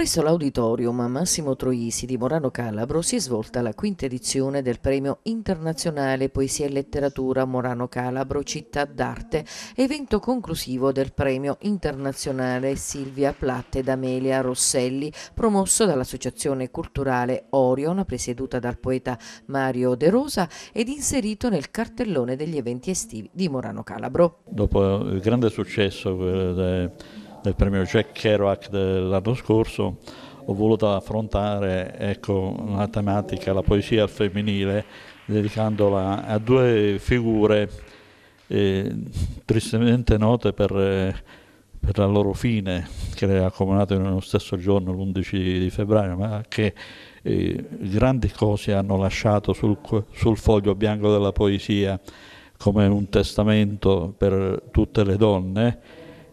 Presso l'auditorium Massimo Troisi di Morano Calabro si è svolta la quinta edizione del premio internazionale Poesia e Letteratura Morano Calabro Città d'Arte, evento conclusivo del premio internazionale Silvia Platte d'Amelia Rosselli, promosso dall'associazione culturale Orion, presieduta dal poeta Mario De Rosa ed inserito nel cartellone degli eventi estivi di Morano Calabro. Dopo il grande successo eh, del premio Jack Kerouac dell'anno scorso, ho voluto affrontare ecco, la tematica, la poesia al femminile, dedicandola a due figure eh, tristemente note per, eh, per, la loro fine, che le ha accomunate nello stesso giorno, l'11 di febbraio, ma che eh, grandi cose hanno lasciato sul, sul foglio bianco della poesia come un testamento per tutte le donne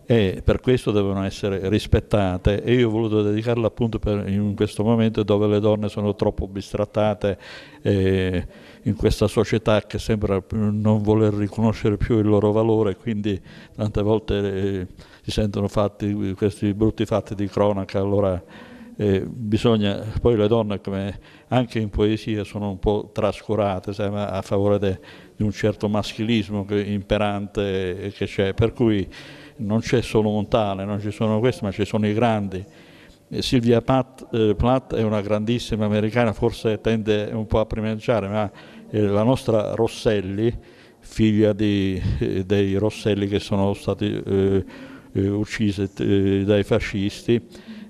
e per questo devono essere rispettate e io ho voluto dedicarla appunto per, in questo momento dove le donne sono troppo bistrattate eh, in questa società che sembra non voler riconoscere più il loro valore quindi tante volte eh, si sentono fatti questi brutti fatti di cronaca allora eh, bisogna, poi le donne come anche in poesia sono un po' trascurate a favore di un certo maschilismo imperante eh, che c'è per cui non c'è solo Montale, non ci sono questi, ma ci sono i grandi. Silvia Pat, eh, Platt è una grandissima americana, forse tende un po' a primeggiare, ma eh, la nostra Rosselli, figlia di, eh, dei Rosselli che sono stati eh, eh, uccisi dai fascisti,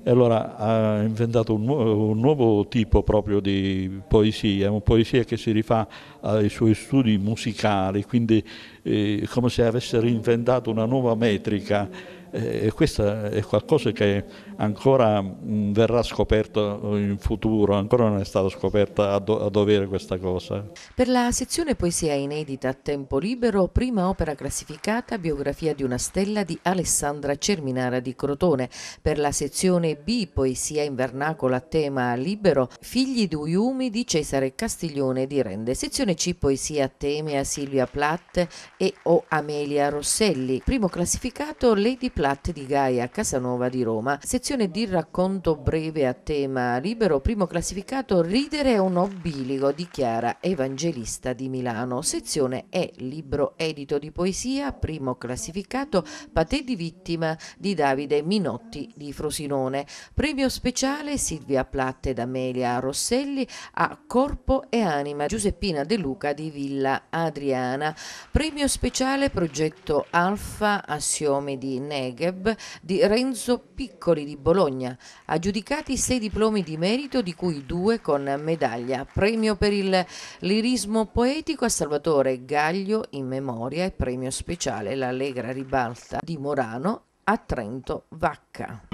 e allora ha inventato un, nuovo, un nuovo tipo proprio di poesia, una poesia che si rifà ai suoi studi musicali, quindi eh, come se avesse reinventato una nuova metrica eh, e questo è qualcosa che ancora mm, verrà scoperto in futuro, ancora non è stata scoperta a, dovere questa cosa. Per la sezione poesia inedita a tempo libero, prima opera classificata, biografia di una stella di Alessandra Cerminara di Crotone. Per la sezione B, poesia in vernacola a tema libero, Figli due Umi di Cesare Castiglione di Rende. Sezione C, poesia a temi a Silvia Platt e o Amelia Rosselli. Primo classificato Lady Platt latte di Gaia Casanova di Roma, sezione di racconto breve a tema libero, primo classificato Ridere è un obiligo di Chiara Evangelista di Milano, sezione E libro edito di poesia, primo classificato Patè di vittima di Davide Minotti di Frosinone, premio speciale Silvia Platte d'Amelia Rosselli a Corpo e Anima Giuseppina De Luca di Villa Adriana, premio speciale progetto Alfa Assiomi di Nero Negev di Renzo Piccoli di Bologna, aggiudicati sei diplomi di merito di cui due con medaglia, premio per il lirismo poetico a Salvatore Gaglio in memoria e premio speciale l'Allegra Ribalta di Morano a Trento Vacca.